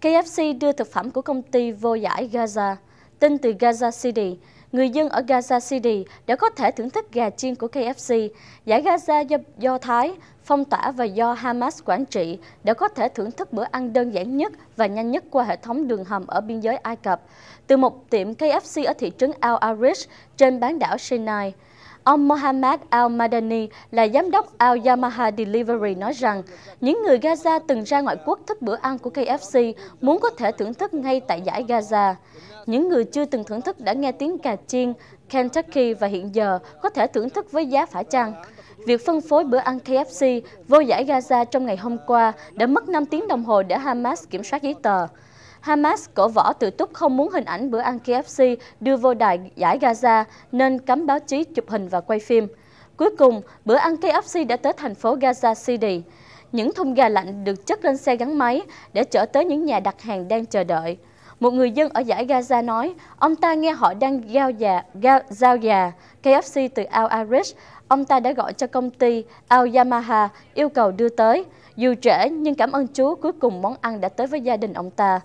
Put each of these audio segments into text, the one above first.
KFC đưa thực phẩm của công ty vô giải Gaza. Tin từ Gaza City, người dân ở Gaza City đã có thể thưởng thức gà chiên của KFC. Giải Gaza do, do Thái, phong tỏa và do Hamas quản trị đã có thể thưởng thức bữa ăn đơn giản nhất và nhanh nhất qua hệ thống đường hầm ở biên giới Ai Cập, từ một tiệm KFC ở thị trấn Al Arish trên bán đảo Sinai. Ông Mohammad Al-Madani là giám đốc Al-Yamaha Delivery nói rằng những người Gaza từng ra ngoại quốc thích bữa ăn của KFC muốn có thể thưởng thức ngay tại giải Gaza. Những người chưa từng thưởng thức đã nghe tiếng cà chiên, Kentucky và hiện giờ có thể thưởng thức với giá phải chăng. Việc phân phối bữa ăn KFC vô giải Gaza trong ngày hôm qua đã mất 5 tiếng đồng hồ để Hamas kiểm soát giấy tờ. Hamas cổ võ tự túc không muốn hình ảnh bữa ăn KFC đưa vô đài giải Gaza nên cấm báo chí chụp hình và quay phim. Cuối cùng, bữa ăn KFC đã tới thành phố Gaza City. Những thùng gà lạnh được chất lên xe gắn máy để chở tới những nhà đặt hàng đang chờ đợi. Một người dân ở giải Gaza nói, ông ta nghe họ đang giao gà, gao, giao gà KFC từ Al Arish. Ông ta đã gọi cho công ty Al Yamaha yêu cầu đưa tới. Dù trễ nhưng cảm ơn Chúa cuối cùng món ăn đã tới với gia đình ông ta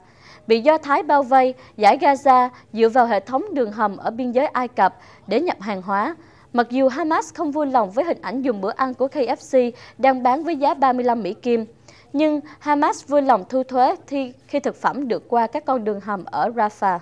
bị Do Thái bao vây, giải Gaza dựa vào hệ thống đường hầm ở biên giới Ai Cập để nhập hàng hóa. Mặc dù Hamas không vui lòng với hình ảnh dùng bữa ăn của KFC đang bán với giá 35 Mỹ Kim, nhưng Hamas vui lòng thu thuế khi thực phẩm được qua các con đường hầm ở Rafah.